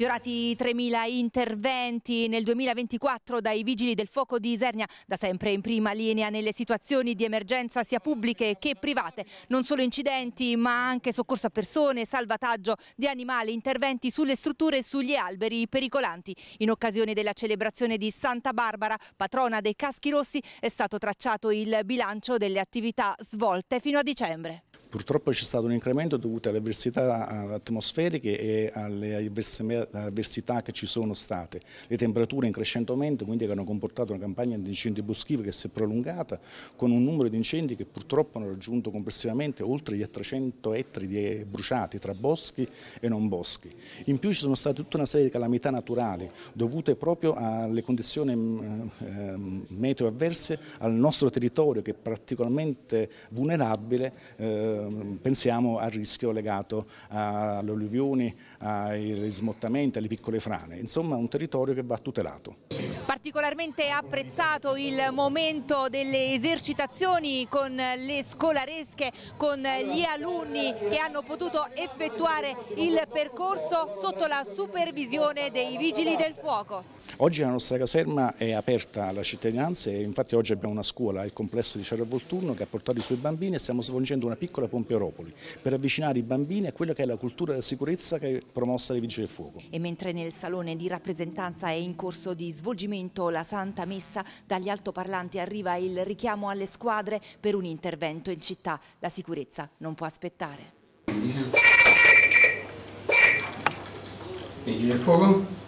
Sfiorati 3.000 interventi nel 2024 dai vigili del fuoco di Isernia, da sempre in prima linea nelle situazioni di emergenza sia pubbliche che private. Non solo incidenti ma anche soccorso a persone, salvataggio di animali, interventi sulle strutture e sugli alberi pericolanti. In occasione della celebrazione di Santa Barbara, patrona dei caschi rossi, è stato tracciato il bilancio delle attività svolte fino a dicembre. Purtroppo c'è stato un incremento dovuto alle avversità atmosferiche e alle avversità che ci sono state. Le temperature in crescente aumento quindi che hanno comportato una campagna di incendi boschivi che si è prolungata con un numero di incendi che purtroppo hanno raggiunto complessivamente oltre gli 300 ettari eh, bruciati tra boschi e non boschi. In più ci sono state tutta una serie di calamità naturali dovute proprio alle condizioni mm, ehm, meteo avverse al nostro territorio che è particolarmente vulnerabile eh, Ehm, pensiamo al rischio legato alle alluvioni, ai smottamenti, alle piccole frane, insomma un territorio che va tutelato particolarmente apprezzato il momento delle esercitazioni con le scolaresche, con gli alunni che hanno potuto effettuare il percorso sotto la supervisione dei Vigili del Fuoco. Oggi la nostra caserma è aperta alla cittadinanza e infatti oggi abbiamo una scuola, il complesso di Cerro Volturno che ha portato i suoi bambini e stiamo svolgendo una piccola Pompeoropoli per avvicinare i bambini a quella che è la cultura della sicurezza che è promossa dai Vigili del Fuoco. E mentre nel salone di rappresentanza è in corso di svolgimento momento la Santa Messa, dagli altoparlanti arriva il richiamo alle squadre per un intervento in città. La sicurezza non può aspettare. Vigili del fuoco.